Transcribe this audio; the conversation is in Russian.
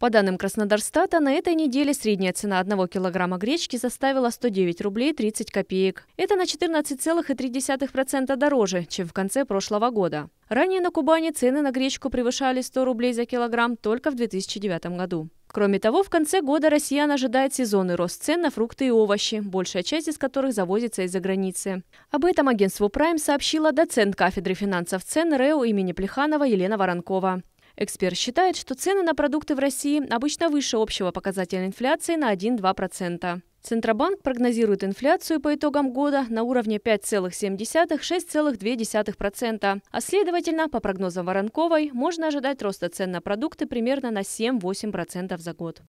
По данным Краснодарстата, на этой неделе средняя цена 1 килограмма гречки составила 109 рублей 30 копеек. Это на 14,3% дороже, чем в конце прошлого года. Ранее на Кубани цены на гречку превышали 100 рублей за килограмм только в 2009 году. Кроме того, в конце года россиян ожидает сезонный рост цен на фрукты и овощи, большая часть из которых завозится из-за границы. Об этом агентству Prime сообщила доцент кафедры финансов цен РЭО имени Плеханова Елена Воронкова. Эксперт считает, что цены на продукты в России обычно выше общего показателя инфляции на 1-2%. Центробанк прогнозирует инфляцию по итогам года на уровне 5,7-6,2%, а следовательно, по прогнозам Воронковой, можно ожидать роста цен на продукты примерно на 7-8% за год.